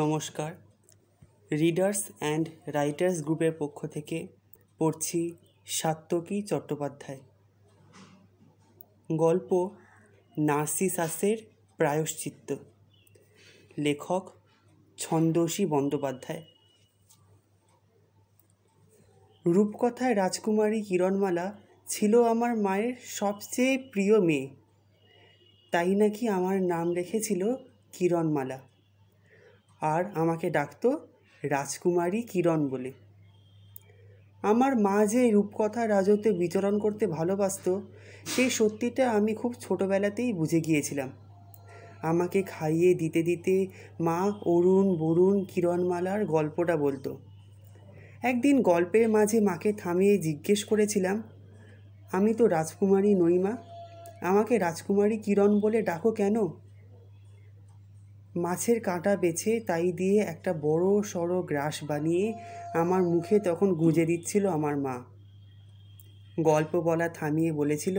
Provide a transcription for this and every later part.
নমস্কার readers and writers গ্রুপের পক্ষ থেকে পড়ছি সাত্যকী চট্টোপাধ্যায় গল্প নার্সিসাসের প্রায়শ্চিত্ত লেখক ছন্দসী বন্দ্যোপাধ্যায় রূপকথায় রাজকুমারী কিরণমালা ছিল আমার মায়ের সবচেয়ে প্রিয় মেয়ে তাই নাকি আমার নাম রেখেছিল কিরণমালা আর আমাকে ডাকত রাজকুমারী কিরণ বলে আমার মা যে রূপকথা রাজত্বে বিচরণ করতে ভালোবাসত সেই সত্যিটা আমি খুব ছোটোবেলাতেই বুঝে গিয়েছিলাম আমাকে খাইয়ে দিতে দিতে মা অরুণ বরুণ কিরণমালার গল্পটা বলতো একদিন গল্পের মাঝে মাকে থামিয়ে জিজ্ঞেস করেছিলাম আমি তো রাজকুমারী নই মা আমাকে রাজকুমারী কিরণ বলে ডাকো কেন মাছের কাঁটা বেছে তাই দিয়ে একটা বড় সড়ো গ্রাস বানিয়ে আমার মুখে তখন গুঁজে দিচ্ছিল আমার মা গল্প বলা থামিয়ে বলেছিল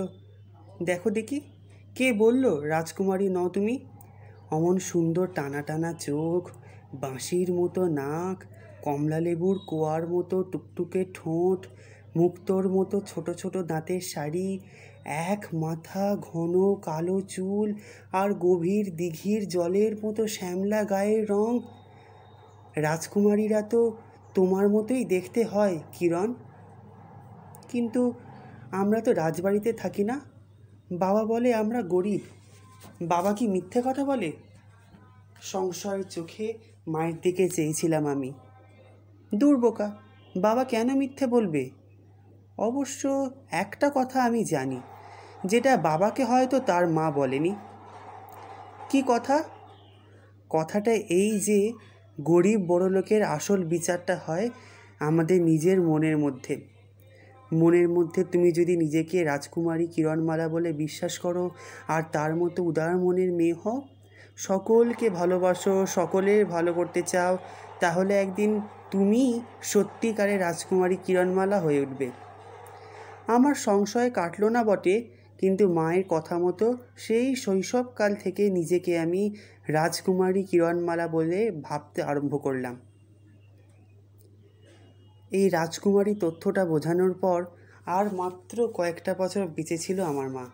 দেখো দেখি কে বলল রাজকুমারী নও তুমি অমন সুন্দর টানা টানা চোখ বাঁশির মতো নাক কমলালেবুর কোয়ার মতো টুকটুকে ঠোঁট মুক্তোর মতো ছোট ছোট দাঁতের শাড়ি এক মাথা ঘন কালো চুল আর গভীর দিঘির জলের মতো শ্যামলা গায়ের রং রাজকুমারীরা তো তোমার মতোই দেখতে হয় কিরণ কিন্তু আমরা তো রাজবাড়িতে থাকি না বাবা বলে আমরা গরিব বাবা কি মিথ্যে কথা বলে সংশয়ের চোখে মায়ের দিকে চেয়েছিলাম আমি দূর বাবা কেন মিথ্যে বলবে অবশ্য একটা কথা আমি জানি যেটা বাবাকে হয়তো তার মা বলেনি কি কথা কথাটা এই যে গরিব লোকের আসল বিচারটা হয় আমাদের নিজের মনের মধ্যে মনের মধ্যে তুমি যদি নিজেকে রাজকুমারী কিরণমালা বলে বিশ্বাস করো আর তার মতো উদার মনের মেয়ে হও সকলকে ভালোবাসো সকলের ভালো করতে চাও তাহলে একদিন তুমি সত্যিকারে রাজকুমারী কিরণমালা হয়ে উঠবে আমার সংশয় কাটল না বটে কিন্তু মায়ের কথা মতো সেই শৈশবকাল থেকে নিজেকে আমি রাজকুমারী কিরণমালা বলে ভাবতে আরম্ভ করলাম এই রাজকুমারী তথ্যটা বোঝানোর পর আর মাত্র কয়েকটা বছর বেঁচে ছিল আমার মা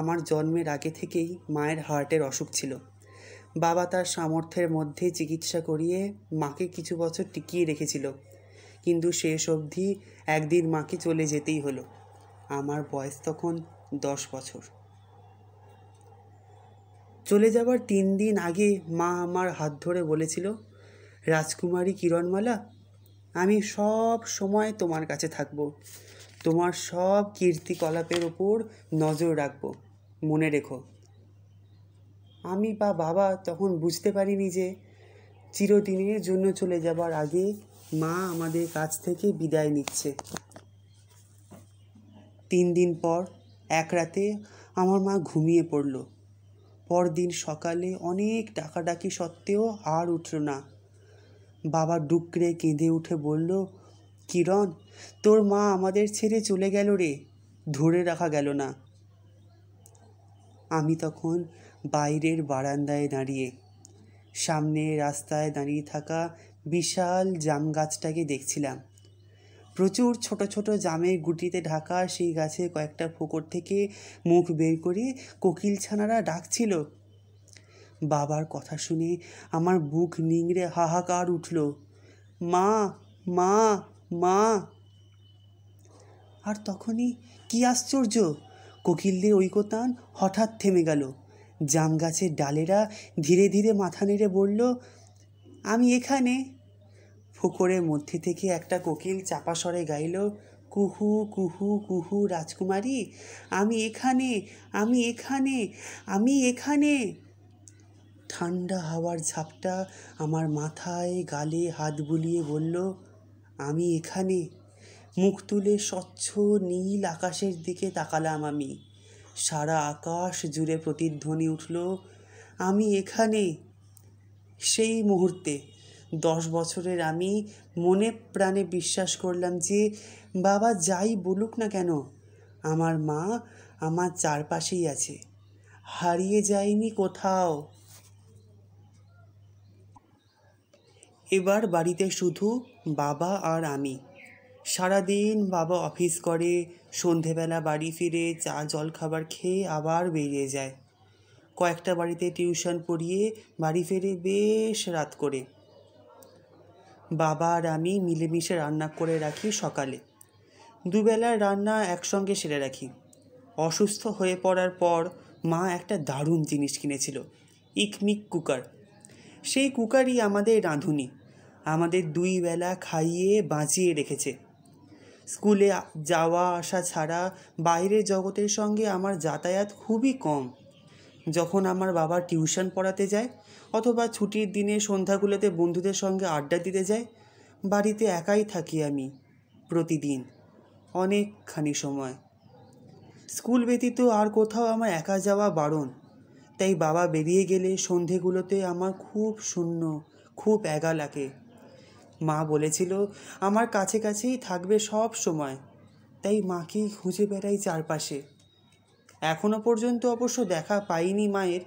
আমার জন্মের আগে থেকেই মায়ের হার্টের অসুখ ছিল বাবা তার সামর্থ্যের মধ্যে চিকিৎসা করিয়ে মাকে কিছু বছর টিকিয়ে রেখেছিল কিন্তু শেষ অবধি একদিন মাকে চলে যেতেই হলো আমার বয়স তখন দশ বছর চলে যাবার তিন দিন আগে মা আমার হাত ধরে বলেছিল রাজকুমারী কিরণমালা আমি সব সময় তোমার কাছে থাকব তোমার সব কীর্তিকলাপের ওপর নজর রাখব মনে রেখো আমি বা বাবা তখন বুঝতে পারিনি যে চিরদিনের জন্য চলে যাবার আগে মা আমাদের কাছ থেকে বিদায় নিচ্ছে তিন দিন পর এক রাতে আমার মা ঘুমিয়ে পড়ল পরদিন সকালে অনেক ডাকাডাকি সত্ত্বেও আর উঠল না বাবা ডুকরে কেঁদে উঠে বলল কিরণ তোর মা আমাদের ছেড়ে চলে গেল রে ধরে রাখা গেল না আমি তখন বাইরের বারান্দায় দাঁড়িয়ে সামনে রাস্তায় দাঁড়িয়ে থাকা বিশাল জাম গাছটাকে দেখছিলাম প্রচুর ছোট ছোট জামের গুটিতে ঢাকা সেই গাছে কয়েকটা ফোকর থেকে মুখ বের করে কোকিল ছানারা ডাকছিল বাবার কথা শুনে আমার বুক নিংড়ে হাহাকার উঠল মা মা মা আর তখনই কি আশ্চর্য কোকিলদের ঐকতান হঠাৎ থেমে গেল জাম গাছের ডালেরা ধীরে ধীরে মাথা নেড়ে বলল আমি এখানে ফোকরের মধ্যে থেকে একটা কোকিল চাপা স্বরে গাইল কুহু কুহু কুহু রাজকুমারী আমি এখানে আমি এখানে আমি এখানে ঠান্ডা হাওয়ার ঝাপটা আমার মাথায় গালে হাত বুলিয়ে বলল আমি এখানে মুখ তুলে স্বচ্ছ নীল আকাশের দিকে তাকালাম আমি সারা আকাশ জুড়ে প্রতিধ্বনি উঠল আমি এখানে সেই মুহূর্তে দশ বছরের আমি মনে প্রাণে বিশ্বাস করলাম যে বাবা যাই বলুক না কেন আমার মা আমার চারপাশেই আছে হারিয়ে যায়নি কোথাও এবার বাড়িতে শুধু বাবা আর আমি সারাদিন বাবা অফিস করে সন্ধেবেলা বাড়ি ফিরে চা জল খাবার খেয়ে আবার বেরিয়ে যায় কয়েকটা বাড়িতে টিউশন পড়িয়ে বাড়ি ফিরে বেশ রাত করে বাবা আর আমি মিলেমিশে রান্না করে রাখি সকালে দুবেলার রান্না একসঙ্গে সেরে রাখি অসুস্থ হয়ে পড়ার পর মা একটা দারুণ জিনিস কিনেছিল ইকমিক কুকার সেই কুকারই আমাদের রাঁধুনি আমাদের দুই বেলা খাইয়ে বাঁচিয়ে রেখেছে স্কুলে যাওয়া আসা ছাড়া বাইরের জগতের সঙ্গে আমার যাতায়াত খুবই কম যখন আমার বাবা টিউশন পড়াতে যায় অথবা ছুটির দিনে সন্ধ্যাগুলোতে বন্ধুদের সঙ্গে আড্ডা দিতে যাই বাড়িতে একাই থাকি আমি প্রতিদিন অনেকখানি সময় স্কুল ব্যতীত আর কোথাও আমার একা যাওয়া বারণ তাই বাবা বেরিয়ে গেলে সন্ধেগুলোতে আমার খুব শূন্য খুব একা লাগে মা বলেছিল আমার কাছে কাছেই থাকবে সব সময় তাই মাকেই খুঁজে বেড়াই চারপাশে এখনও পর্যন্ত অবশ্য দেখা পাইনি মায়ের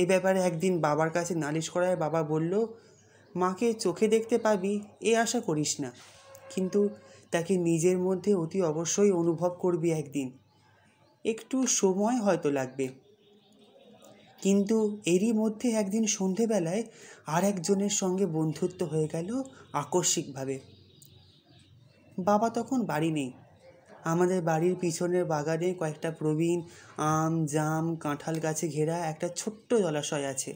এই ব্যাপারে একদিন বাবার কাছে নালিশ করায় বাবা বলল মাকে চোখে দেখতে পাবি এ আশা করিস না কিন্তু তাকে নিজের মধ্যে অতি অবশ্যই অনুভব করবি একদিন একটু সময় হয়তো লাগবে কিন্তু এরই মধ্যে একদিন সন্ধেবেলায় আর একজনের সঙ্গে বন্ধুত্ব হয়ে গেল আকস্মিকভাবে বাবা তখন বাড়ি নেই আমাদের বাড়ির পিছনের বাগানে কয়েকটা প্রবীণ আম জাম কাঁঠাল গাছে ঘেরা একটা ছোট্ট জলাশয় আছে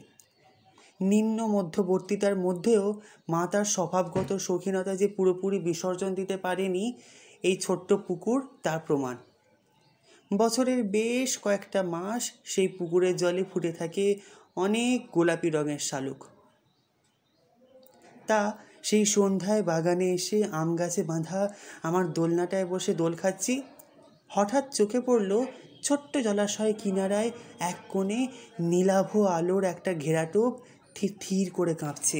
নিম্ন মধ্যবর্তীতার মধ্যেও মা তার স্বভাবগত শৌখিনতা যে পুরোপুরি বিসর্জন দিতে পারেনি এই ছোট্ট পুকুর তার প্রমাণ বছরের বেশ কয়েকটা মাস সেই পুকুরের জলে ফুটে থাকে অনেক গোলাপি রঙের শালুক তা সেই সন্ধ্যায় বাগানে এসে আম গাছে বাঁধা আমার দোলনাটায় বসে দোল খাচ্ছি হঠাৎ চোখে পড়ল ছোট্ট জলাশয় কিনারায় এক কোণে নীলাভ আলোর একটা ঘেরাটোপ থির থির করে কাঁপছে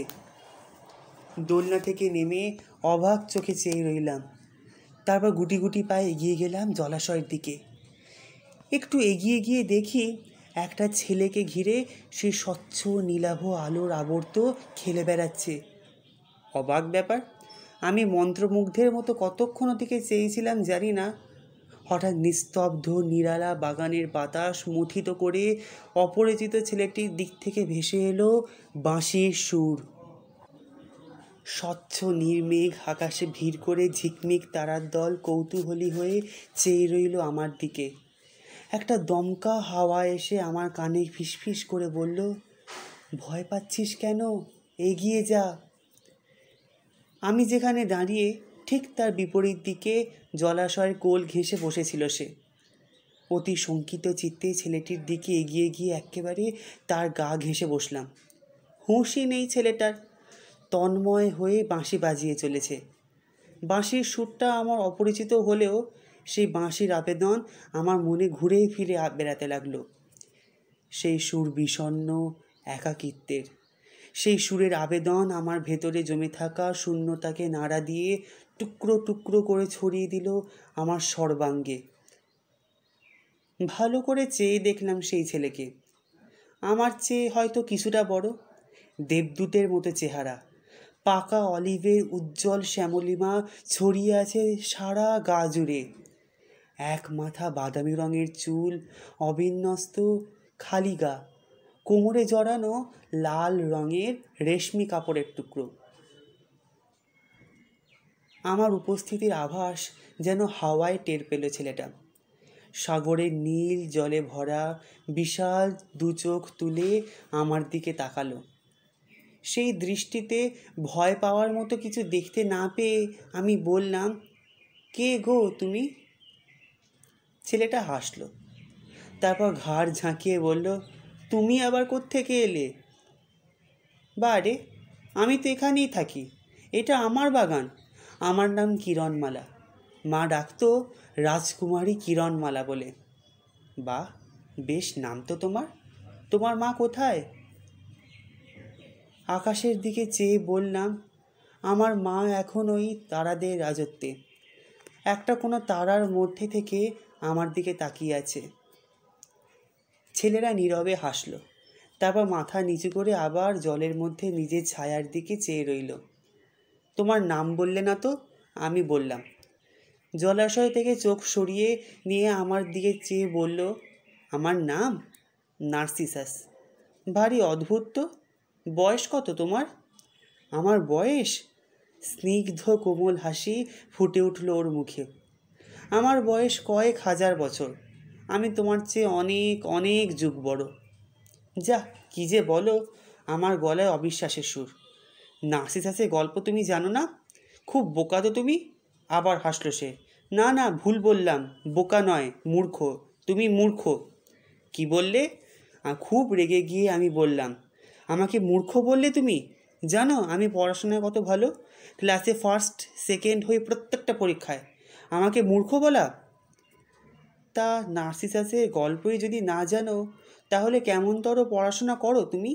দোলনা থেকে নেমে অবাক চোখে চেয়ে রইলাম তারপর গুটি গুটি পায়ে এগিয়ে গেলাম জলাশয়ের দিকে একটু এগিয়ে গিয়ে দেখি একটা ছেলেকে ঘিরে সে স্বচ্ছ নীলাভ আলোর আবর্ত খেলে বেড়াচ্ছে অবাক ব্যাপার আমি মন্ত্রমুগ্ধের মতো কতক্ষণ দিকে চেয়েছিলাম জানি না হঠাৎ নিস্তব্ধ নিরালা বাগানের বাতাস মুঠিত করে অপরিচিত ছেলেটির দিক থেকে ভেসে এলো বাঁশির সুর স্বচ্ছ নির্মেঘ আকাশে ভিড় করে ঝিকমিক তারার দল কৌতূহলী হয়ে চেয়ে রইল আমার দিকে একটা দমকা হাওয়া এসে আমার কানে ফিসফিস করে বলল ভয় পাচ্ছিস কেন এগিয়ে যা আমি যেখানে দাঁড়িয়ে ঠিক তার বিপরীত দিকে জলাশয়ের কোল ঘেঁষে বসেছিল সে অতি শঙ্কিত চিত্তে ছেলেটির দিকে এগিয়ে গিয়ে একেবারে তার গা ঘেঁষে বসলাম হুঁশই নেই ছেলেটার তন্ময় হয়ে বাঁশি বাজিয়ে চলেছে বাঁশির সুরটা আমার অপরিচিত হলেও সেই বাঁশির আবেদন আমার মনে ঘুরেই ফিরে বেড়াতে লাগলো সেই সুর বিষণ্ন একাকিত্বের সেই সুরের আবেদন আমার ভেতরে জমে থাকা শূন্যতাকে নাড়া দিয়ে টুকরো টুকরো করে ছড়িয়ে দিল আমার সর্বাঙ্গে ভালো করে চেয়ে দেখলাম সেই ছেলেকে আমার চেয়ে হয়তো কিছুটা বড় দেবদূতের মতো চেহারা পাকা অলিভের উজ্জ্বল শ্যামলিমা ছড়িয়ে আছে সারা গা জুড়ে এক মাথা বাদামি রঙের চুল অবিন্যস্ত খালি গা কোমরে জড়ানো লাল রঙের রেশমি কাপড়ের টুকরো আমার উপস্থিতির আভাস যেন হাওয়ায় টের পেল ছেলেটা সাগরের নীল জলে ভরা বিশাল দু চোখ তুলে আমার দিকে তাকালো সেই দৃষ্টিতে ভয় পাওয়ার মতো কিছু দেখতে না পেয়ে আমি বললাম কে গো তুমি ছেলেটা হাসলো তারপর ঘাড় ঝাঁকিয়ে বলল তুমি আবার কোত্থেকে এলে বারে আমি তো এখানেই থাকি এটা আমার বাগান আমার নাম কিরণমালা মা ডাকতো রাজকুমারী কিরণমালা বলে বা বেশ নাম তো তোমার তোমার মা কোথায় আকাশের দিকে চেয়ে বললাম আমার মা এখন ওই তারাদের রাজত্বে একটা কোনো তারার মধ্যে থেকে আমার দিকে তাকিয়ে আছে ছেলেরা নীরবে হাসল তারপর মাথা নিচু করে আবার জলের মধ্যে নিজের ছায়ার দিকে চেয়ে রইল তোমার নাম বললে না তো আমি বললাম জলাশয় থেকে চোখ সরিয়ে নিয়ে আমার দিকে চেয়ে বলল আমার নাম নার্সিসাস ভারী অদ্ভুত তো বয়স কত তোমার আমার বয়স স্নিগ্ধ কোমল হাসি ফুটে উঠল ওর মুখে আমার বয়স কয়েক হাজার বছর আমি তোমার চেয়ে অনেক অনেক যুগ বড় যা কী যে বলো আমার গলায় অবিশ্বাসের সুর সাসে গল্প তুমি জানো না খুব বোকা তো তুমি আবার হাসল সে না না ভুল বললাম বোকা নয় মূর্খ তুমি মূর্খ কি বললে খুব রেগে গিয়ে আমি বললাম আমাকে মূর্খ বললে তুমি জানো আমি পড়াশোনায় কত ভালো ক্লাসে ফার্স্ট সেকেন্ড হয়ে প্রত্যেকটা পরীক্ষায় আমাকে মূর্খ বলা তা নার্সিসাসের গল্পই যদি না জানো তাহলে কেমনতর পড়াশোনা করো তুমি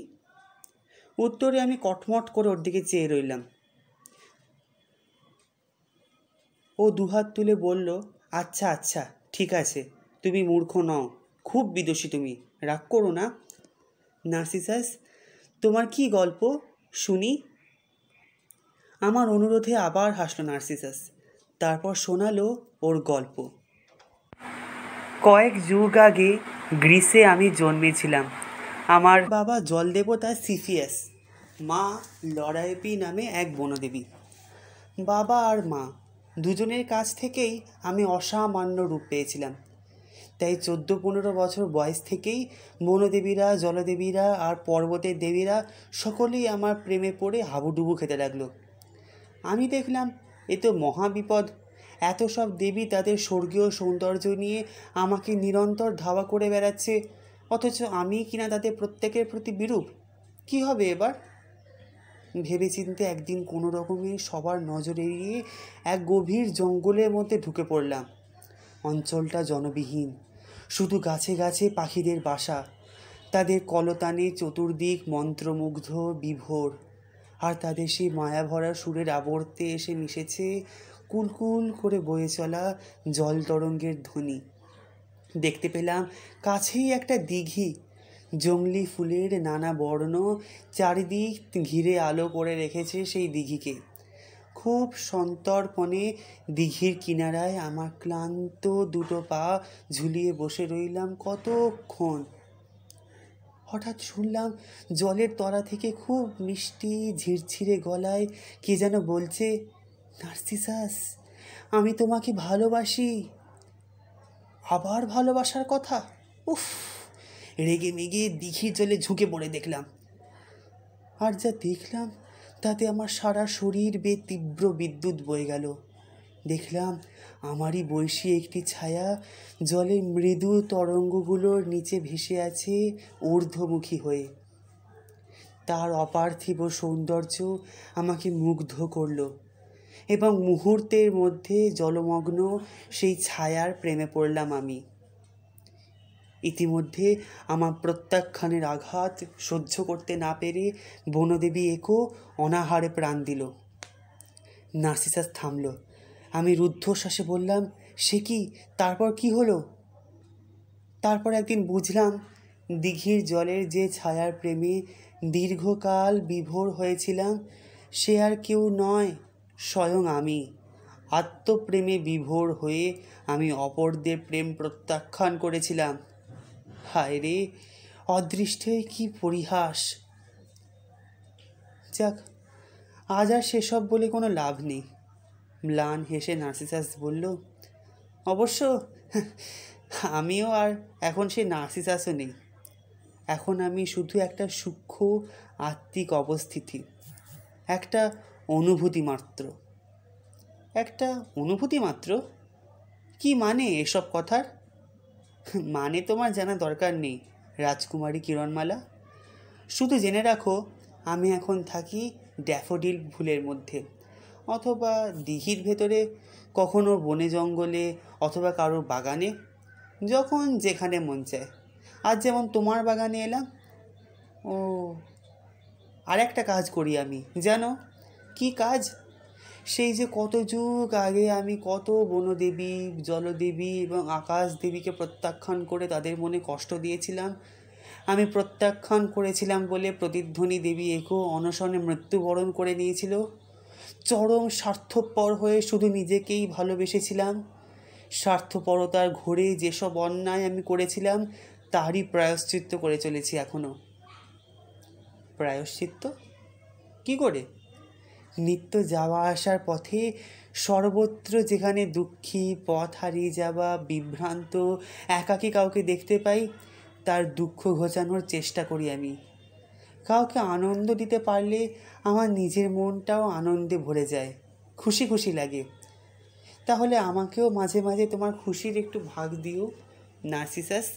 উত্তরে আমি কটমট করে ওর দিকে চেয়ে রইলাম ও দুহাত তুলে বলল আচ্ছা আচ্ছা ঠিক আছে তুমি মূর্খ নও খুব বিদোষী তুমি রাগ করো না নার্সিসাস তোমার কি গল্প শুনি আমার অনুরোধে আবার হাসলো নার্সিসাস তারপর শোনালো ওর গল্প কয়েক যুগ আগে গ্রিসে আমি জন্মেছিলাম আমার বাবা জল দেবতা সিফিয়াস মা লড়াইপি নামে এক বনদেবী বাবা আর মা দুজনের কাছ থেকেই আমি অসামান্য রূপ পেয়েছিলাম তাই চোদ্দো পনেরো বছর বয়স থেকেই বনদেবীরা জলদেবীরা আর পর্বতের দেবীরা সকলেই আমার প্রেমে পড়ে হাবুডুবু খেতে লাগলো আমি দেখলাম এ তো মহাবিপদ এত সব দেবী তাদের স্বর্গীয় সৌন্দর্য নিয়ে আমাকে নিরন্তর ধাওয়া করে বেড়াচ্ছে অথচ আমি কিনা তাদের প্রত্যেকের প্রতি বিরূপ কি হবে এবার ভেবেচিন্তে একদিন কোনো রকমে সবার নজর এড়িয়ে এক গভীর জঙ্গলের মধ্যে ঢুকে পড়লাম অঞ্চলটা জনবিহীন শুধু গাছে গাছে পাখিদের বাসা তাদের কলতানে চতুর্দিক মন্ত্রমুগ্ধ বিভোর আর তাদের সেই মায়াভরা সুরের আবর্তে এসে মিশেছে কুলকুল করে বয়ে চলা জল তরঙ্গের ধ্বনি দেখতে পেলাম কাছেই একটা দিঘি জঙ্গলি ফুলের নানা বর্ণ চারিদিক ঘিরে আলো করে রেখেছে সেই দিঘিকে খুব সন্তর্পণে দিঘির কিনারায় আমার ক্লান্ত দুটো পা ঝুলিয়ে বসে রইলাম কতক্ষণ হঠাৎ শুনলাম জলের তলা থেকে খুব মিষ্টি ঝিরঝিরে গলায় কে যেন বলছে নার্সিসাস আমি তোমাকে ভালোবাসি আবার ভালোবাসার কথা উফ রেগে মেগে দিঘির জলে ঝুঁকে পড়ে দেখলাম আর যা দেখলাম তাতে আমার সারা শরীর বে তীব্র বিদ্যুৎ বয়ে গেল দেখলাম আমারই বৈশী একটি ছায়া জলে মৃদু তরঙ্গগুলোর নিচে ভেসে আছে ঊর্ধ্বমুখী হয়ে তার অপার্থিব সৌন্দর্য আমাকে মুগ্ধ করলো এবং মুহূর্তের মধ্যে জলমগ্ন সেই ছায়ার প্রেমে পড়লাম আমি ইতিমধ্যে আমার প্রত্যাখ্যানের আঘাত সহ্য করতে না পেরে বনদেবী একো অনাহারে প্রাণ দিল নার্সিসাস থামল আমি রুদ্ধশ্বাসে বললাম সে কি তারপর কি হলো তারপর একদিন বুঝলাম দিঘির জলের যে ছায়ার প্রেমে দীর্ঘকাল বিভোর হয়েছিলাম সে আর কেউ নয় স্বয়ং আমি আত্মপ্রেমে বিভোর হয়ে আমি অপরদের প্রেম প্রত্যাখ্যান করেছিলাম হায় রে অদৃষ্টে কি পরিহাস যাক আজ আর সেসব বলে কোনো লাভ নেই ম্লান হেসে নার্সিসাস বলল অবশ্য আমিও আর এখন সে নার্সিসাসও নেই এখন আমি শুধু একটা সূক্ষ্ম আত্মিক অবস্থিতি একটা অনুভূতি মাত্র একটা অনুভূতি মাত্র কি মানে এসব কথার মানে তোমার জানা দরকার নেই রাজকুমারী কিরণমালা শুধু জেনে রাখো আমি এখন থাকি ড্যাফোডিল ফুলের মধ্যে অথবা দিঘির ভেতরে কখনো বনে জঙ্গলে অথবা কারোর বাগানে যখন যেখানে মন চায় আজ যেমন তোমার বাগানে এলাম ও আর একটা কাজ করি আমি জানো কি কাজ সেই যে কত যুগ আগে আমি কত বনদেবী জলদেবী এবং আকাশ দেবীকে প্রত্যাখ্যান করে তাদের মনে কষ্ট দিয়েছিলাম আমি প্রত্যাখ্যান করেছিলাম বলে প্রতিধ্বনি দেবী একো অনশনে মৃত্যুবরণ করে নিয়েছিল চরম স্বার্থপর হয়ে শুধু নিজেকেই ভালোবেসেছিলাম স্বার্থপরতার ঘোরে যেসব অন্যায় আমি করেছিলাম তারই প্রায়শ্চিত্ত করে চলেছি এখনও প্রায়শ্চিত্ত কি করে নিত্য যাওয়া আসার পথে সর্বত্র যেখানে দুঃখী পথ হারিয়ে যাওয়া বিভ্রান্ত একাকী কাউকে দেখতে পাই তার দুঃখ ঘোচানোর চেষ্টা করি আমি কাউকে আনন্দ দিতে পারলে আমার নিজের মনটাও আনন্দে ভরে যায় খুশি খুশি লাগে তাহলে আমাকেও মাঝে মাঝে তোমার খুশির একটু ভাগ দিও নার্সিসাস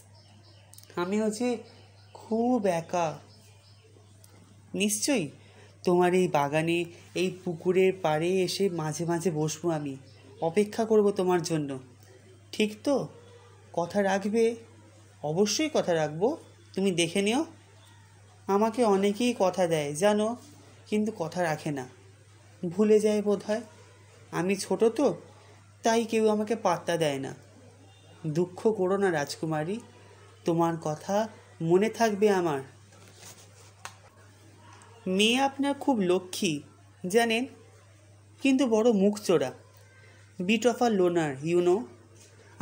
আমি হচ্ছে খুব একা নিশ্চয়ই তোমার এই বাগানে এই পুকুরের পাড়ে এসে মাঝে মাঝে বসবো আমি অপেক্ষা করব তোমার জন্য ঠিক তো কথা রাখবে অবশ্যই কথা রাখবো তুমি দেখে নিও আমাকে অনেকেই কথা দেয় জানো কিন্তু কথা রাখে না ভুলে যায় বোধ হয় আমি ছোট তো তাই কেউ আমাকে পাত্তা দেয় না দুঃখ করো না রাজকুমারী তোমার কথা মনে থাকবে আমার মেয়ে আপনার খুব লক্ষ্মী জানেন কিন্তু বড় মুখ চোরা bit of a loner you know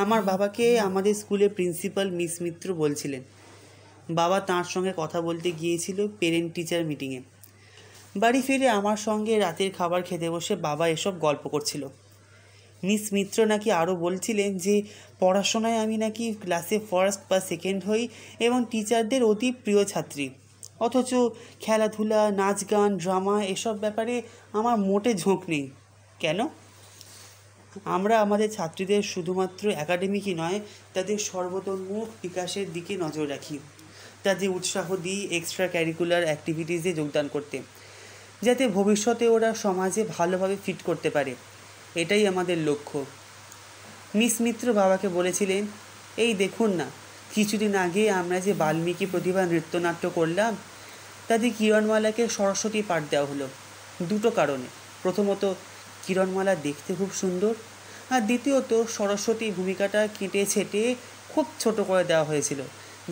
আমার বাবাকে আমাদের স্কুলে প্রিন্সিপাল মিস মিত্র বলছিলেন বাবা তাঁর সঙ্গে কথা বলতে গিয়েছিল পেরেন্ট টিচার মিটিংয়ে বাড়ি ফিরে আমার সঙ্গে রাতের খাবার খেতে বসে বাবা এসব গল্প করছিল মিস মিত্র নাকি আরও বলছিলেন যে পড়াশোনায় আমি নাকি ক্লাসে ফার্স্ট বা সেকেন্ড হই এবং টিচারদের অতি প্রিয় ছাত্রী অথচ খেলাধুলা নাচ গান ড্রামা এসব ব্যাপারে আমার মোটে ঝোঁক নেই কেন আমরা আমাদের ছাত্রীদের শুধুমাত্র একাডেমিকই নয় তাদের সর্বতোন্মুখ বিকাশের দিকে নজর রাখি তাদের উৎসাহ দিই এক্সট্রা ক্যারিকুলার অ্যাক্টিভিটিসে যোগদান করতে যাতে ভবিষ্যতে ওরা সমাজে ভালোভাবে ফিট করতে পারে এটাই আমাদের লক্ষ্য মিস মিত্র বাবাকে বলেছিলেন এই দেখুন না কিছুদিন আগে আমরা যে বাল্মীকি প্রতিভা নৃত্যনাট্য করলাম ইত্যাদি কিরণমালাকে সরস্বতী পাঠ দেওয়া হলো দুটো কারণে প্রথমত কিরণমালা দেখতে খুব সুন্দর আর দ্বিতীয়ত সরস্বতী ভূমিকাটা কেটে ছেটে খুব ছোট করে দেওয়া হয়েছিল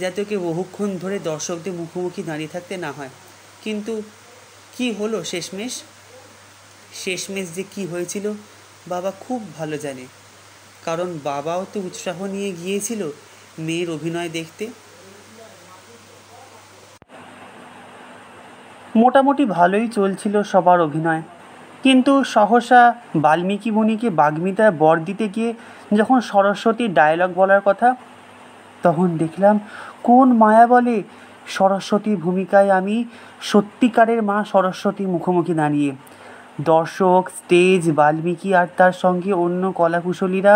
যাতে ওকে বহুক্ষণ ধরে দর্শকদের মুখোমুখি দাঁড়িয়ে থাকতে না হয় কিন্তু কি হলো শেষমেশ শেষমেশ যে কি হয়েছিল বাবা খুব ভালো জানে কারণ বাবাও তো উৎসাহ নিয়ে গিয়েছিল মেয়ের অভিনয় দেখতে মোটামুটি ভালোই চলছিল সবার অভিনয় কিন্তু সহসা বাল্মীকি মুনিকে বাগ্মিতায় বর দিতে গিয়ে যখন সরস্বতীর ডায়লগ বলার কথা তখন দেখলাম কোন মায়া বলে সরস্বতী ভূমিকায় আমি সত্যিকারের মা সরস্বতীর মুখোমুখি দাঁড়িয়ে দর্শক স্টেজ বাল্মীকি আর তার সঙ্গে অন্য কলাকুশলীরা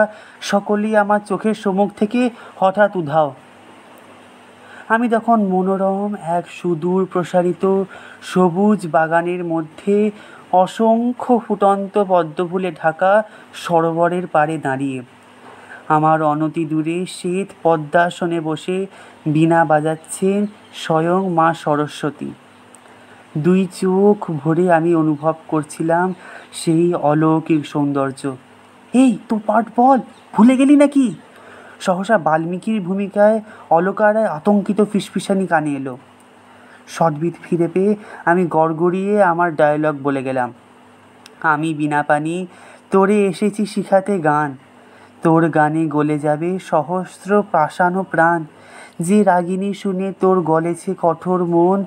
সকলেই আমার চোখের সম্মুখ থেকে হঠাৎ উধাও আমি তখন মনোরম এক সুদূর প্রসারিত সবুজ বাগানের মধ্যে অসংখ্য ফুটন্ত পদ্মফুলে ঢাকা সরোবরের পাড়ে দাঁড়িয়ে আমার অনতি দূরে শ্বেত পদ্মাসনে বসে বীণা বাজাচ্ছেন স্বয়ং মা সরস্বতী দুই চোখ ভরে আমি অনুভব করছিলাম সেই অলৌকিক সৌন্দর্য এই তো পাট বল ভুলে গেলি নাকি সহসা বাল্মীকির ভূমিকায় অলকারায় আতঙ্কিত ফিসফিসানি কানে এলো সদ্বিত ফিরে পেয়ে আমি গড়গড়িয়ে আমার ডায়লগ বলে গেলাম আমি বিনা পানি তোরে এসেছি শিখাতে গান তোর গানে গলে যাবে সহস্র প্রাসাণ প্রাণ যে রাগিনী শুনে তোর গলেছে কঠোর মন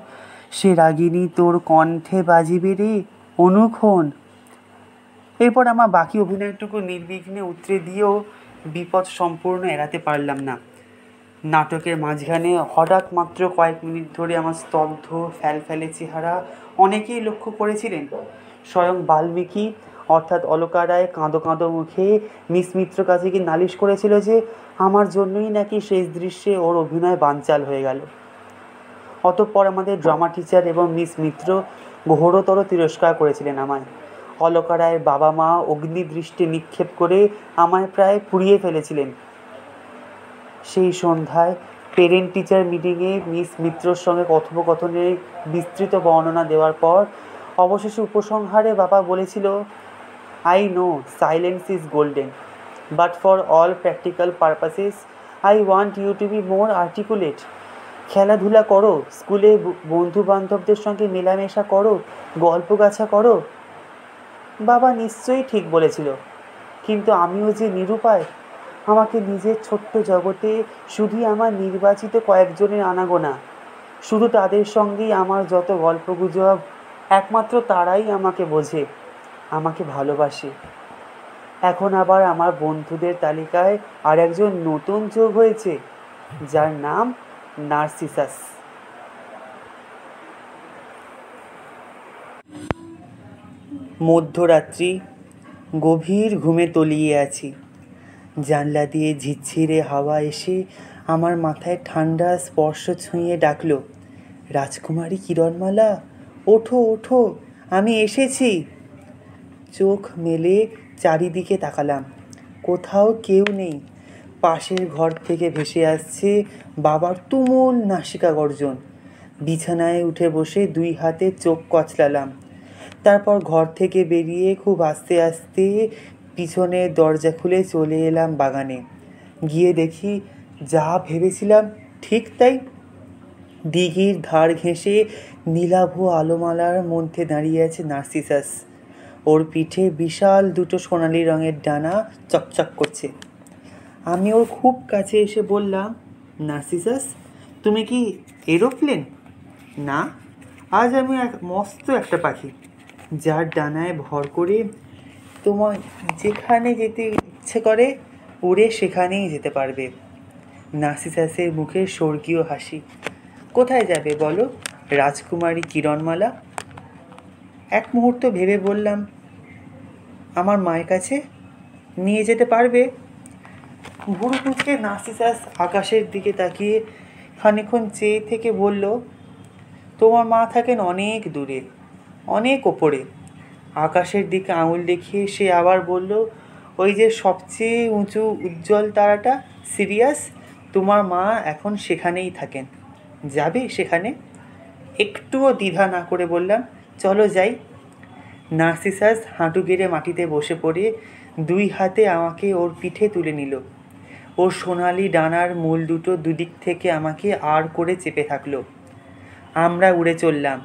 সে রাগিনী তোর কণ্ঠে বাজিবে রে অনুক্ষণ এরপর আমার বাকি অভিনয়টুকু নির্বিঘ্নে উতরে দিয়েও বিপদ সম্পূর্ণ এড়াতে পারলাম না নাটকের মাঝখানে হঠাৎ মাত্র কয়েক মিনিট ধরে আমার স্তব্ধ ফ্যালফ্যালে চেহারা অনেকেই লক্ষ্য করেছিলেন স্বয়ং বাল্মীকি অর্থাৎ অলকা রায় কাঁদো কাঁদো মুখে মিস মিত্র কাছে কি নালিশ করেছিল যে আমার জন্যই নাকি শেষ দৃশ্যে ওর অভিনয় বানচাল হয়ে গেল অতঃপর আমাদের ড্রামা টিচার এবং মিস মিত্র ঘোরতর তিরস্কার করেছিলেন আমায় অলকারায় বাবা মা অগ্নিদৃষ্টি নিক্ষেপ করে আমায় প্রায় পুড়িয়ে ফেলেছিলেন সেই সন্ধ্যায় পেরেন্ট টিচার মিটিংয়ে মিস মিত্রর সঙ্গে কথোপকথনের বিস্তৃত বর্ণনা দেওয়ার পর অবশেষে উপসংহারে বাবা বলেছিল I know silence is golden but for all practical purposes I want you to be more articulate খেলাধুলা করো স্কুলে বন্ধু বান্ধবদের সঙ্গে মেলামেশা করো গল্প গাছা করো বাবা নিশ্চয়ই ঠিক বলেছিল কিন্তু আমিও যে নিরুপায় আমাকে নিজের ছোট্ট জগতে শুধু আমার নির্বাচিত কয়েকজনের আনাগোনা শুধু তাদের সঙ্গেই আমার যত গল্প গুজব একমাত্র তারাই আমাকে বোঝে আমাকে ভালোবাসে এখন আবার আমার বন্ধুদের তালিকায় আর একজন নতুন যোগ হয়েছে যার নাম নার্সিসাস মধ্যরাত্রি গভীর ঘুমে তলিয়ে আছি জানলা দিয়ে ঝিরঝিরে হাওয়া এসে আমার মাথায় ঠান্ডা স্পর্শ ছুঁয়ে ডাকল রাজকুমারী কিরণমালা ওঠো ওঠো আমি এসেছি চোখ মেলে চারিদিকে তাকালাম কোথাও কেউ নেই পাশের ঘর থেকে ভেসে আসছে বাবার তুমুল নাসিকা গর্জন বিছানায় উঠে বসে দুই হাতে চোখ কচলালাম তারপর ঘর থেকে বেরিয়ে খুব আস্তে আস্তে পিছনের দরজা খুলে চলে এলাম বাগানে গিয়ে দেখি যা ভেবেছিলাম ঠিক তাই দিঘির ধার ঘেঁষে নীলাভ আলোমালার মধ্যে দাঁড়িয়ে আছে নার্সিসাস ওর পিঠে বিশাল দুটো সোনালি রঙের ডানা চকচক করছে আমি ওর খুব কাছে এসে বললাম নার্সিসাস তুমি কি এরোপ্লেন না আজ আমি এক মস্ত একটা পাখি যার ডানায় ভর করে তোমার যেখানে যেতে ইচ্ছে করে ওরে সেখানেই যেতে পারবে নাসিসাসের মুখে স্বর্গীয় হাসি কোথায় যাবে বলো রাজকুমারী কিরণমালা এক মুহূর্ত ভেবে বললাম আমার মায়ের কাছে নিয়ে যেতে পারবে ভুরু ভুচকে নাসিসাস আকাশের দিকে তাকিয়ে খানিক্ষণ চেয়ে থেকে বলল তোমার মা থাকেন অনেক দূরে অনেক ওপরে আকাশের দিকে আঙুল দেখিয়ে সে আবার বলল ওই যে সবচেয়ে উঁচু উজ্জ্বল তারাটা সিরিয়াস তোমার মা এখন সেখানেই থাকেন যাবে সেখানে একটুও দ্বিধা না করে বললাম চলো যাই নার্সিসাস হাঁটু গেড়ে মাটিতে বসে পড়ে দুই হাতে আমাকে ওর পিঠে তুলে নিল ওর সোনালি ডানার মূল দুটো দুদিক থেকে আমাকে আর করে চেপে থাকলো আমরা উড়ে চললাম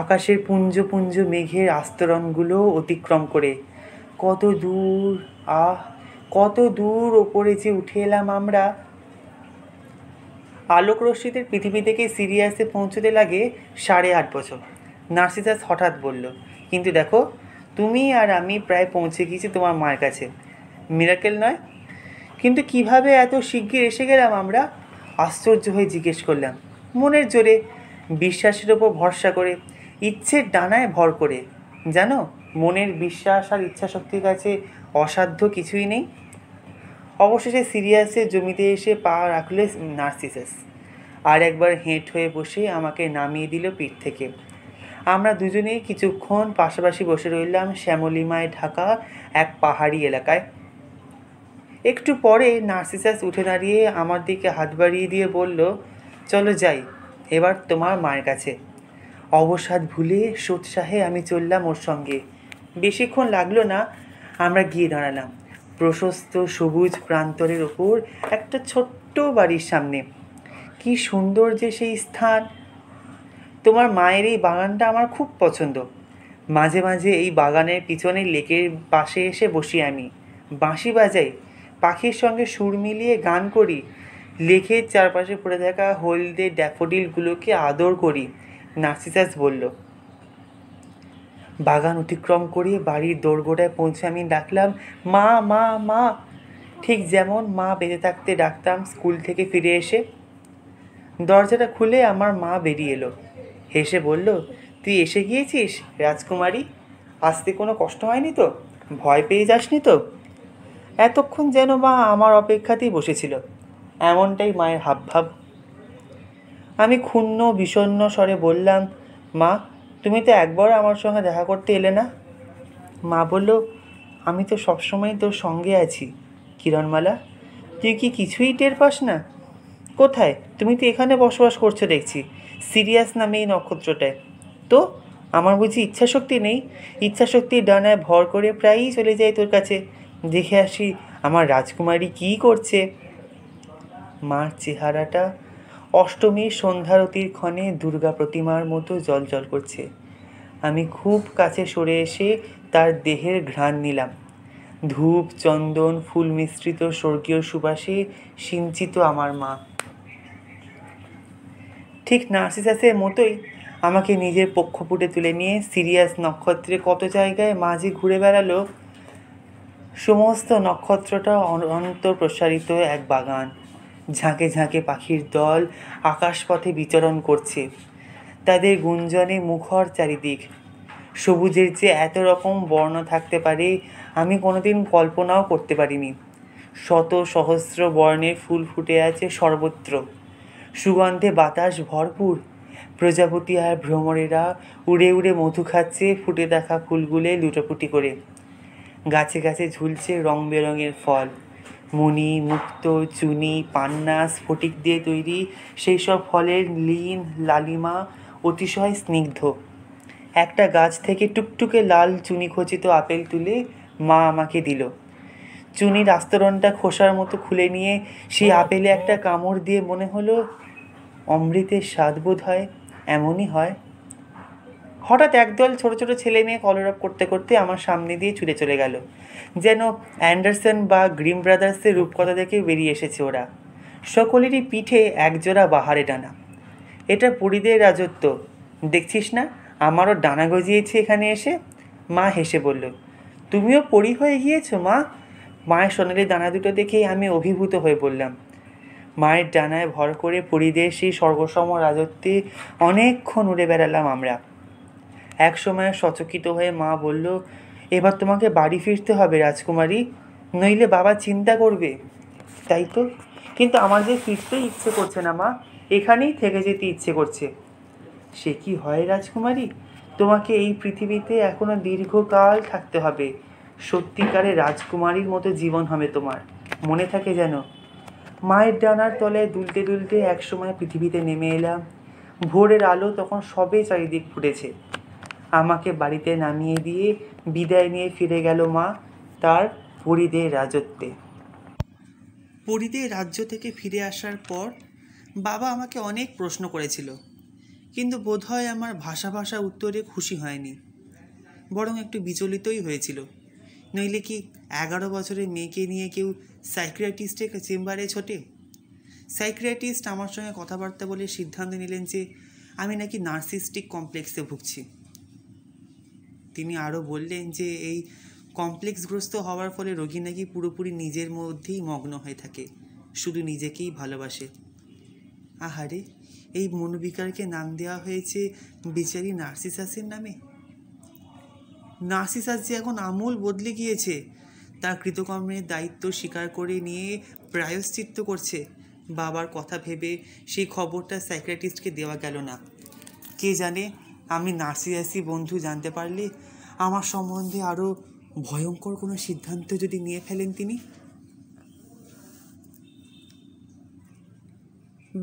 আকাশের পুঞ্জ পুঞ্জ মেঘের আস্তরণগুলো অতিক্রম করে কত দূর আহ কত দূর ওপরে যে উঠে এলাম আমরা আলোক রশ্মিদের পৃথিবী থেকে সিরিয়াসে পৌঁছতে লাগে সাড়ে আট বছর নার্সিসাস হঠাৎ বলল কিন্তু দেখো তুমি আর আমি প্রায় পৌঁছে গিয়েছি তোমার মায়ের কাছে মিরাকেল নয় কিন্তু কিভাবে এত শিগগির এসে গেলাম আমরা আশ্চর্য হয়ে জিজ্ঞেস করলাম মনের জোরে বিশ্বাসের ওপর ভরসা করে ইচ্ছের ডানায় ভর করে জানো মনের বিশ্বাস আর ইচ্ছাশক্তির কাছে অসাধ্য কিছুই নেই অবশেষে সিরিয়াসে জমিতে এসে পা রাখলে নার্সিসাস আর একবার হেঁট হয়ে বসে আমাকে নামিয়ে দিল পিঠ থেকে আমরা দুজনেই কিছুক্ষণ পাশাপাশি বসে রইলাম শ্যামলিমায় ঢাকা এক পাহাড়ি এলাকায় একটু পরে নার্সিসাস উঠে দাঁড়িয়ে আমার দিকে হাত বাড়িয়ে দিয়ে বলল চলো যাই এবার তোমার মায়ের কাছে অবসাদ ভুলে সোৎসাহে আমি চললাম ওর সঙ্গে বেশিক্ষণ লাগলো না আমরা গিয়ে দাঁড়ালাম প্রশস্ত সবুজ প্রান্তরের ওপর একটা ছোট্ট বাড়ির সামনে কি সুন্দর যে সেই স্থান তোমার মায়ের এই বাগানটা আমার খুব পছন্দ মাঝে মাঝে এই বাগানের পিছনে লেকের পাশে এসে বসি আমি বাঁশি বাজাই পাখির সঙ্গে সুর মিলিয়ে গান করি লেখের চারপাশে পড়ে থাকা হলদে ড্যাফোডিলগুলোকে আদর করি নার্সিসাস বলল বাগান অতিক্রম করিয়ে বাড়ির দোরগোটায় পৌঁছে আমি ডাকলাম মা মা মা ঠিক যেমন মা বেঁধে থাকতে ডাকতাম স্কুল থেকে ফিরে এসে দরজাটা খুলে আমার মা বেরিয়ে এলো হেসে বলল তুই এসে গিয়েছিস রাজকুমারী আসতে কোনো কষ্ট হয়নি তো ভয় পেয়ে যাসনি তো এতক্ষণ যেন মা আমার অপেক্ষাতেই বসেছিল এমনটাই মায়ের হাবভাব আমি ক্ষুণ্ণ বিষণ্ণ স্বরে বললাম মা তুমি তো একবার আমার সঙ্গে দেখা করতে এলে না মা বলল আমি তো সবসময় তোর সঙ্গে আছি কিরণমালা তুই কি কিছুই টের পাস না কোথায় তুমি তো এখানে বসবাস করছো দেখছি সিরিয়াস নামে এই নক্ষত্রটায় তো আমার বুঝি ইচ্ছাশক্তি নেই ইচ্ছাশক্তির ডানায় ভর করে প্রায়ই চলে যায় তোর কাছে দেখে আসি আমার রাজকুমারী কি করছে মার চেহারাটা অষ্টমী সন্ধ্যারতির ক্ষণে দুর্গা প্রতিমার মতো জলজল করছে আমি খুব কাছে সরে এসে তার দেহের ঘ্রাণ নিলাম ধূপ চন্দন ফুল মিশ্রিত স্বর্গীয় সুবাসে সিঞ্চিত আমার মা ঠিক নার্সিসাসের মতোই আমাকে নিজের পক্ষপুটে তুলে নিয়ে সিরিয়াস নক্ষত্রে কত জায়গায় মাঝে ঘুরে বেড়ালো সমস্ত নক্ষত্রটা প্রসারিত এক বাগান ঝাঁকে ঝাঁকে পাখির দল আকাশপথে বিচরণ করছে তাদের গুঞ্জনে মুখর চারিদিক সবুজের যে এত রকম বর্ণ থাকতে পারে আমি কোনোদিন কল্পনাও করতে পারিনি শত সহস্র বর্ণের ফুল ফুটে আছে সর্বত্র সুগন্ধে বাতাস ভরপুর প্রজাপতি আর ভ্রমণেরা উড়ে উড়ে মধু খাচ্ছে ফুটে দেখা ফুলগুলে লুটোপুটি করে গাছে গাছে ঝুলছে রং বেরঙের ফল মণি মুক্ত চুনি পান্না স্ফটিক দিয়ে তৈরি সেই সব ফলের লিন লালিমা অতিশয় স্নিগ্ধ একটা গাছ থেকে টুকটুকে লাল চুনি খচিত আপেল তুলে মা আমাকে দিল চুনির আস্তরণটা খোসার মতো খুলে নিয়ে সেই আপেলে একটা কামড় দিয়ে মনে হলো অমৃতের স্বাদ বোধ হয় এমনই হয় হঠাৎ একদল ছোট ছোট ছেলে মেয়ে কলরব করতে করতে আমার সামনে দিয়ে ছুটে চলে গেল যেন অ্যান্ডারসন বা গ্রিম ব্রাদার্সের রূপকথা থেকে বেরিয়ে এসেছে ওরা সকলেরই পিঠে একজোড়া বাহারে ডানা এটা পরিদের রাজত্ব দেখছিস না আমারও ডানা গজিয়েছে এখানে এসে মা হেসে বলল তুমিও পরি হয়ে গিয়েছো মা মায়ের সোনালি ডানা দুটো দেখেই আমি অভিভূত হয়ে বললাম মায়ের ডানায় ভর করে পরিদের সেই সর্বসম রাজত্বে অনেকক্ষণ উড়ে বেড়ালাম আমরা এক সময় সচকিত হয়ে মা বলল এবার তোমাকে বাড়ি ফিরতে হবে রাজকুমারী নইলে বাবা চিন্তা করবে তাই তো কিন্তু আমার যে ফিরতে ইচ্ছে করছে না মা এখানেই থেকে যেতে ইচ্ছে করছে সে কি হয় রাজকুমারী তোমাকে এই পৃথিবীতে এখনও দীর্ঘকাল থাকতে হবে সত্যিকারে রাজকুমারীর মতো জীবন হবে তোমার মনে থাকে যেন মায়ের ডানার তলে দুলতে দুলতে একসময় পৃথিবীতে নেমে এলাম ভোরের আলো তখন সবে চারিদিক ফুটেছে আমাকে বাড়িতে নামিয়ে দিয়ে বিদায় নিয়ে ফিরে গেল মা তার পরিদের রাজত্বে পুরীদের রাজ্য থেকে ফিরে আসার পর বাবা আমাকে অনেক প্রশ্ন করেছিল কিন্তু বোধহয় আমার ভাষা ভাষা উত্তরে খুশি হয়নি বরং একটু বিচলিতই হয়েছিল নইলে কি এগারো বছরের মেয়েকে নিয়ে কেউ সাইক্রিয়াটিস্টের চেম্বারে ছোটে সাইক্রিয়াটিস্ট আমার সঙ্গে কথাবার্তা বলে সিদ্ধান্ত নিলেন যে আমি নাকি নার্সিস্টিক কমপ্লেক্সে ভুগছি তিনি আরও বললেন যে এই কমপ্লেক্সগ্রস্ত হওয়ার ফলে রোগী নাকি পুরোপুরি নিজের মধ্যেই মগ্ন হয়ে থাকে শুধু নিজেকেই ভালোবাসে আহারে এই মনোবিকারকে নাম দেওয়া হয়েছে বিচারি নার্সিসাসের নামে নার্সিসাস যে এখন আমূল বদলে গিয়েছে তার কৃতকর্মের দায়িত্ব স্বীকার করে নিয়ে প্রায়শ্চিত্ত করছে বাবার কথা ভেবে সেই খবরটা সাইক্রেটিস্টকে দেওয়া গেল না কে জানে আমি নার্সিয়াসি বন্ধু জানতে পারলে আমার সম্বন্ধে আরও ভয়ঙ্কর কোনো সিদ্ধান্ত যদি নিয়ে ফেলেন তিনি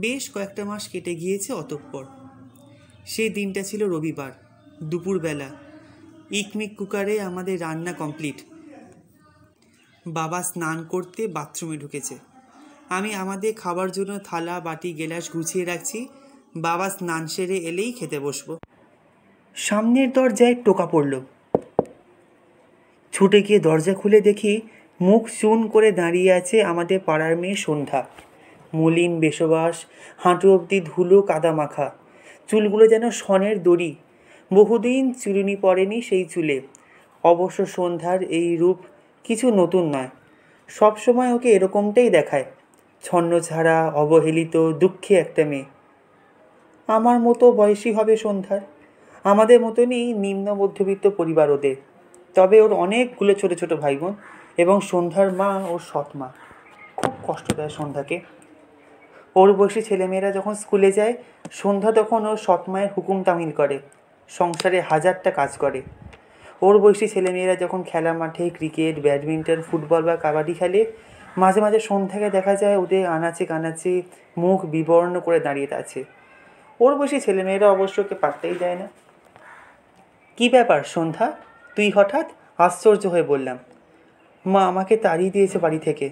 বেশ কয়েকটা মাস কেটে গিয়েছে অতঃপর সেই দিনটা ছিল রবিবার দুপুরবেলা ইকমিক কুকারে আমাদের রান্না কমপ্লিট বাবা স্নান করতে বাথরুমে ঢুকেছে আমি আমাদের খাবার জন্য থালা বাটি গেলাস গুছিয়ে রাখছি বাবা স্নান সেরে এলেই খেতে বসবো সামনের দরজায় টোকা পড়ল ছুটে গিয়ে দরজা খুলে দেখি মুখ চুন করে দাঁড়িয়ে আছে আমাদের পাড়ার মেয়ে সন্ধ্যা মলিন বেশবাস হাঁটু অবধি ধুলো কাদা মাখা চুলগুলো যেন সনের দড়ি বহুদিন চুরুনি পড়েনি সেই চুলে অবশ্য সন্ধ্যার এই রূপ কিছু নতুন নয় সবসময় ওকে এরকমটাই দেখায় ছন্ন ছাড়া অবহেলিত দুঃখে একটা মেয়ে আমার মতো বয়সী হবে সন্ধ্যার আমাদের মতনই নিম্ন মধ্যবিত্ত পরিবার ওদের তবে ওর অনেকগুলো ছোট ছোট ভাই বোন এবং সন্ধ্যার মা ওর সৎ মা খুব কষ্ট দেয় সন্ধ্যাকে ওর বয়সী ছেলেমেয়েরা যখন স্কুলে যায় সন্ধ্যা তখন ওর সৎ মায়ের হুকুম তামিল করে সংসারে হাজারটা কাজ করে ওর বয়সী ছেলেমেয়েরা যখন খেলা মাঠে ক্রিকেট ব্যাডমিন্টন ফুটবল বা কাবাডি খেলে মাঝে মাঝে সন্ধ্যাকে দেখা যায় ওদের আনাচে কানাচে মুখ বিবর্ণ করে দাঁড়িয়ে আছে ওর বয়সী ছেলেমেয়েরা অবশ্য ওকে পারতেই দেয় না কি ব্যাপার সন্ধ্যা তুই হঠাৎ আশ্চর্য হয়ে বললাম মা আমাকে তাড়িয়ে দিয়েছে বাড়ি থেকে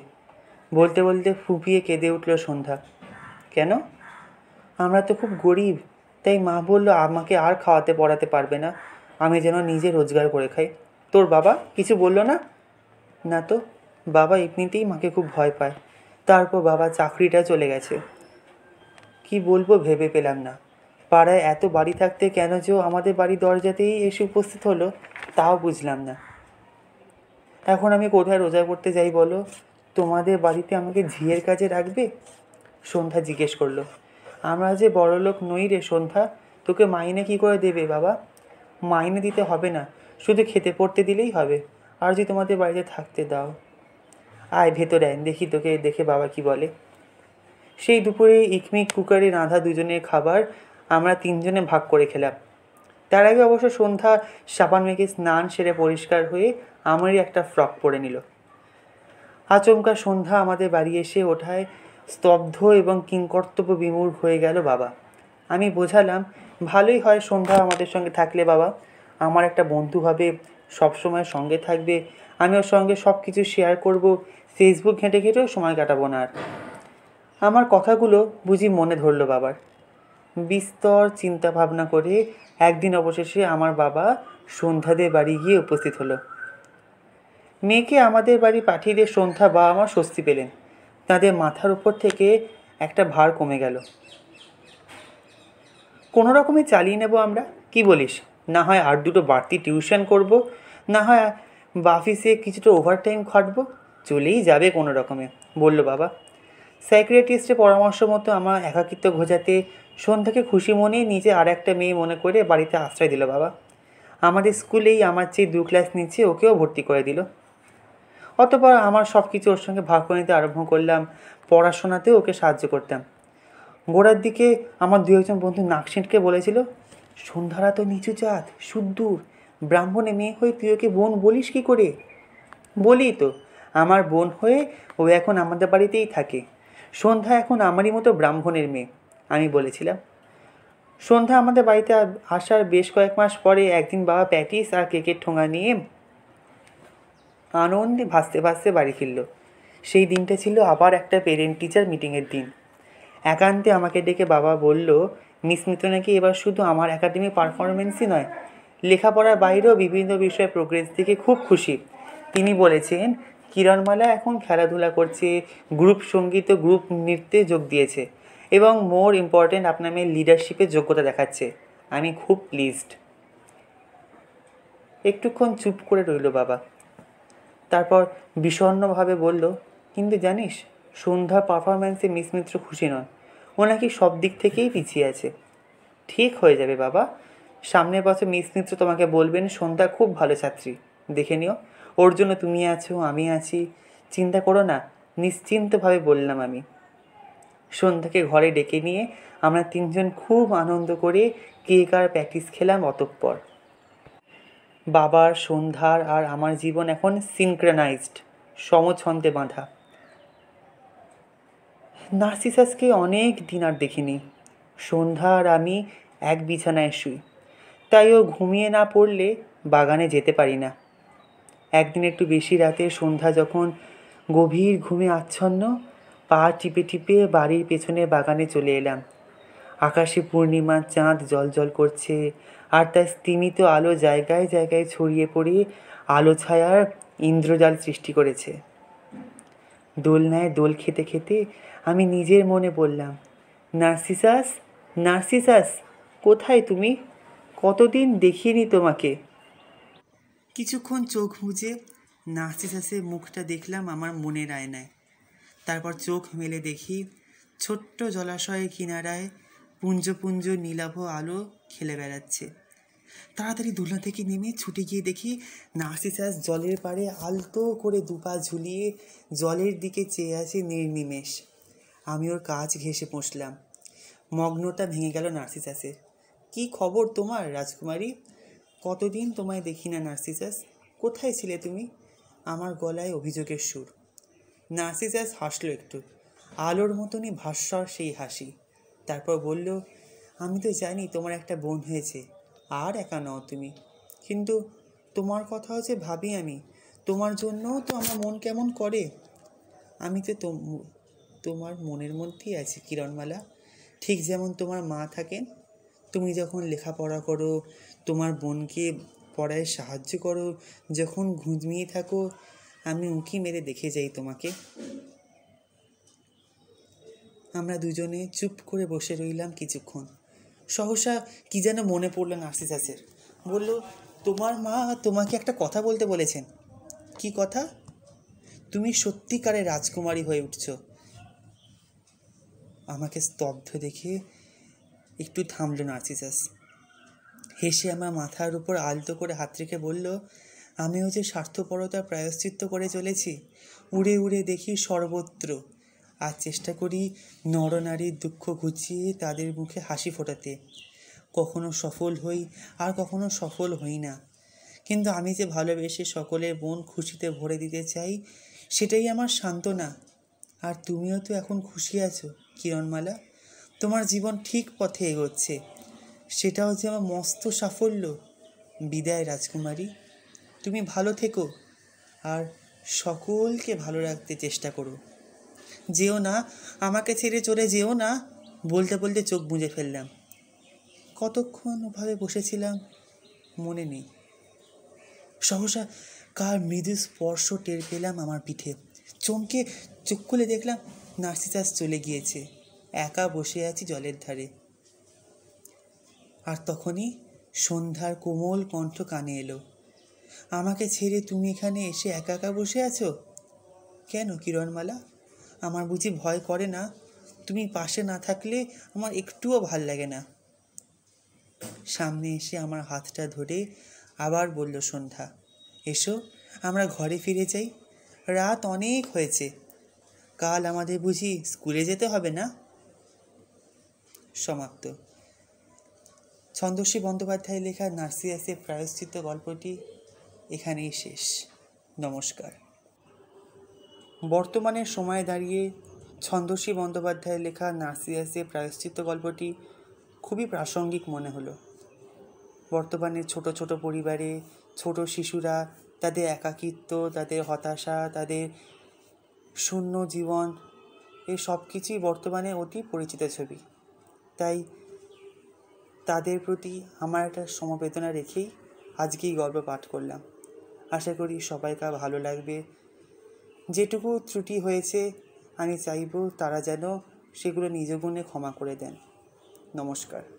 বলতে বলতে ফুপিয়ে কেঁদে উঠল সন্ধ্যা কেন আমরা তো খুব গরিব তাই মা বললো আমাকে আর খাওয়াতে পড়াতে পারবে না আমি যেন নিজে রোজগার করে খাই তোর বাবা কিছু বললো না না তো বাবা এমনিতেই মাকে খুব ভয় পায় তারপর বাবা চাকরিটা চলে গেছে কি বলবো ভেবে পেলাম না পাড়ায় এত বাড়ি থাকতে কেন যে আমাদের বাড়ির দরজাতেই এসে উপস্থিত হলো তাও বুঝলাম না এখন আমি কোথায় রোজা করতে যাই বলো তোমাদের বাড়িতে আমাকে ঝিয়ের কাজে রাখবে সন্ধ্যা জিজ্ঞেস করলো আমরা যে লোক নই রে সন্ধ্যা তোকে মাইনে কি করে দেবে বাবা মাইনে দিতে হবে না শুধু খেতে পড়তে দিলেই হবে আর যদি তোমাদের বাড়িতে থাকতে দাও আয় ভেতরে আয় দেখি তোকে দেখে বাবা কি বলে সেই দুপুরে ইকমিক কুকারে রাঁধা দুজনের খাবার আমরা তিনজনে ভাগ করে খেলাম তার আগে অবশ্য সন্ধ্যা সাবান মেঘে স্নান সেরে পরিষ্কার হয়ে আমারই একটা ফ্রক পরে নিল আচমকা সন্ধ্যা আমাদের বাড়ি এসে ওঠায় স্তব্ধ এবং কিংকর্তব্য বিমূর হয়ে গেল বাবা আমি বোঝালাম ভালোই হয় সন্ধ্যা আমাদের সঙ্গে থাকলে বাবা আমার একটা বন্ধু হবে সবসময় সঙ্গে থাকবে আমি ওর সঙ্গে সব কিছু শেয়ার করব ফেসবুক ঘেঁটে ঘেঁটেও সময় কাটাবো না আর আমার কথাগুলো বুঝি মনে ধরলো বাবার বিস্তর চিন্তা ভাবনা করে একদিন অবশেষে আমার বাবা সন্ধ্যাদের বাড়ি গিয়ে উপস্থিত হলো মেয়েকে আমাদের বাড়ি পাঠিয়ে দিয়ে সন্ধ্যা বাবা মা স্বস্তি পেলেন তাদের মাথার উপর থেকে একটা ভার কমে গেল কোনো রকমে চালিয়ে নেব আমরা কি বলিস না হয় আর দুটো বাড়তি টিউশন করব না হয় বাফিসে কিছুটা ওভারটাইম খাটব চলেই যাবে কোনো রকমে বলল বাবা সাইক্রেটিস্টের পরামর্শ মতো আমার একাকিত্ব ঘোজাতে সন্ধ্যাকে খুশি মনে নিজে আর একটা মেয়ে মনে করে বাড়িতে আশ্রয় দিল বাবা আমাদের স্কুলেই আমার চেয়ে দু ক্লাস নিচে ওকেও ভর্তি করে দিল অতপর আমার সব কিছু ওর সঙ্গে ভাগ করে নিতে আরম্ভ করলাম পড়াশোনাতেও ওকে সাহায্য করতাম গোড়ার দিকে আমার দু একজন বন্ধু নাকসিটকে বলেছিল সন্ধ্যারা তো নিচু জাত সুদূর ব্রাহ্মণে মেয়ে হয়ে তুই ওকে বোন বলিস কি করে বলি তো আমার বোন হয়ে ও এখন আমাদের বাড়িতেই থাকে সন্ধ্যা এখন আমারই মতো ব্রাহ্মণের মেয়ে আমি বলেছিলাম সন্ধ্যা আমাদের বাড়িতে আসার বেশ কয়েক মাস পরে একদিন বাবা প্যাটিস আর কেকের ঠোঙা নিয়ে আনন্দে ভাসতে ভাসতে বাড়ি ফিরল সেই দিনটা ছিল আবার একটা পেরেন্ট টিচার মিটিংয়ের দিন একান্তে আমাকে ডেকে বাবা বলল মিস মিত্র নাকি এবার শুধু আমার একাডেমি পারফরমেন্সই নয় লেখাপড়ার বাইরেও বিভিন্ন বিষয়ে প্রোগ্রেস দেখে খুব খুশি তিনি বলেছেন কিরণমালা এখন খেলাধুলা করছে গ্রুপ সঙ্গীত ও গ্রুপ নৃত্যে যোগ দিয়েছে এবং মোর ইম্পর্টেন্ট আপনার মেয়ে লিডারশিপের যোগ্যতা দেখাচ্ছে আমি খুব প্লিজড একটুক্ষণ চুপ করে রইল বাবা তারপর বিষণ্নভাবে বলল কিন্তু জানিস সন্ধ্যার পারফরম্যান্সে মিস মিত্র খুশি নন ও নাকি সব দিক থেকেই পিছিয়ে আছে ঠিক হয়ে যাবে বাবা সামনের বছর মিস মিত্র তোমাকে বলবেন সন্ধ্যা খুব ভালো ছাত্রী দেখে নিও ওর জন্য তুমি আছো আমি আছি চিন্তা করো না নিশ্চিন্তভাবে বললাম আমি সন্ধ্যাকে ঘরে ডেকে নিয়ে আমরা তিনজন খুব আনন্দ করে কেক আর প্যাটিস খেলাম অতঃপর বাবার সন্ধ্যার আর আমার জীবন এখন সিনক্রানাইজড সমছন্দে বাঁধা নার্সিসাসকে অনেক দিন আর দেখিনি সন্ধ্যা আর আমি এক বিছানায় শুই তাই ও ঘুমিয়ে না পড়লে বাগানে যেতে পারি না একদিন একটু বেশি রাতে সন্ধ্যা যখন গভীর ঘুমে আচ্ছন্ন পাহাড় টিপে টিপে বাড়ির পেছনে বাগানে চলে এলাম আকাশে পূর্ণিমার চাঁদ জলজল করছে আর তার স্তিমিত আলো জায়গায় জায়গায় ছড়িয়ে পড়ে আলো ছায়ার ইন্দ্রজাল সৃষ্টি করেছে দোলনায় দোল খেতে খেতে আমি নিজের মনে বললাম নার্সিসাস নার্সিসাস কোথায় তুমি কতদিন দেখিনি তোমাকে কিছুক্ষণ চোখ মুজে নার্সিসাসের মুখটা দেখলাম আমার মনের আয়নায় তারপর চোখ মেলে দেখি ছোট্ট জলাশয়ে কিনারায় পুঞ্জ পুঞ্জ নীলাভ আলো খেলে বেড়াচ্ছে তাড়াতাড়ি দোলনা থেকে নেমে ছুটে গিয়ে দেখি নার্সিসাস জলের পাড়ে আলতো করে দুপা ঝুলিয়ে জলের দিকে চেয়ে আছে নির্নিমেষ আমি ওর কাজ ঘেসে পৌঁছলাম মগ্নটা ভেঙে গেল নার্সিসাসে কি খবর তোমার রাজকুমারী কতদিন তোমায় দেখি না নার্সিসাস কোথায় ছিলে তুমি আমার গলায় অভিযোগের সুর নার্সিসাস হাসলো একটু আলোর মতনই ভাস্বর সেই হাসি তারপর বলল আমি তো জানি তোমার একটা বোন হয়েছে আর একা নও তুমি কিন্তু তোমার কথা হচ্ছে ভাবি আমি তোমার জন্যও তো আমার মন কেমন করে আমি তো তোমার মনের মধ্যেই আছি কিরণমালা ঠিক যেমন তোমার মা থাকেন তুমি যখন লেখাপড়া করো তোমার বোনকে পড়ায় সাহায্য করো যখন ঘুঁজমিয়ে থাকো আমি উঁকি মেরে দেখে যাই তোমাকে আমরা দুজনে চুপ করে বসে রইলাম কিছুক্ষণ সহসা কি যেন মনে পড়লো নার্সিসাসের বলল তোমার মা তোমাকে একটা কথা বলতে বলেছেন কি কথা তুমি সত্যিকারে রাজকুমারী হয়ে উঠছ আমাকে স্তব্ধ দেখে একটু থামলো নার্সিসাস হেসে আমার মাথার উপর আলতো করে হাত রেখে বললো আমিও যে স্বার্থপরতা প্রায়শ্চিত্ত করে চলেছি উড়ে উড়ে দেখি সর্বত্র আর চেষ্টা করি নরনারীর দুঃখ ঘুচিয়ে তাদের মুখে হাসি ফোটাতে কখনো সফল হই আর কখনো সফল হই না কিন্তু আমি যে ভালোবেসে সকলের মন খুশিতে ভরে দিতে চাই সেটাই আমার সান্ত্বনা আর তুমিও তো এখন খুশি আছো কিরণমালা তোমার জীবন ঠিক পথে এগোচ্ছে সেটা হচ্ছে আমার মস্ত সাফল্য বিদায় রাজকুমারী তুমি ভালো থেকো আর সকলকে ভালো রাখতে চেষ্টা করো যেও না আমাকে ছেড়ে চলে যেও না বলতে বলতে চোখ বুঝে ফেললাম কতক্ষণ ওভাবে বসেছিলাম মনে নেই সহসা কার মৃদু স্পর্শ টের পেলাম আমার পিঠে চমকে চোখ খুলে দেখলাম নার্সিসাস চলে গিয়েছে একা বসে আছি জলের ধারে আর তখনই সন্ধ্যার কোমল কণ্ঠ কানে এলো আমাকে ছেড়ে তুমি এখানে এসে একা একা বসে আছো কেন কিরণমালা আমার বুঝি ভয় করে না তুমি পাশে না থাকলে আমার একটুও ভাল লাগে না সামনে এসে আমার হাতটা ধরে আবার বলল সন্ধ্যা এসো আমরা ঘরে ফিরে যাই রাত অনেক হয়েছে কাল আমাদের বুঝি স্কুলে যেতে হবে না সমাপ্ত ছন্দস্বী বন্দ্যোপাধ্যায় লেখা নার্সিয়াসের প্রায়শ্চিত্ত গল্পটি এখানেই শেষ নমস্কার বর্তমানে সময়ে দাঁড়িয়ে ছন্দসী বন্দ্যোপাধ্যায়ের লেখা নার্সিয়াসে প্রায়শ্চিত্ত গল্পটি খুবই প্রাসঙ্গিক মনে হলো বর্তমানে ছোট ছোট পরিবারে ছোট শিশুরা তাদের একাকিত্ব তাদের হতাশা তাদের শূন্য জীবন এই সব কিছুই বর্তমানে অতি পরিচিত ছবি তাই তাদের প্রতি আমার একটা সমবেদনা রেখেই আজকে এই গল্প পাঠ করলাম আশা করি সবাইকে ভালো লাগবে যেটুকু ত্রুটি হয়েছে আমি চাইব তারা যেন সেগুলো নিজ গুণে ক্ষমা করে দেন নমস্কার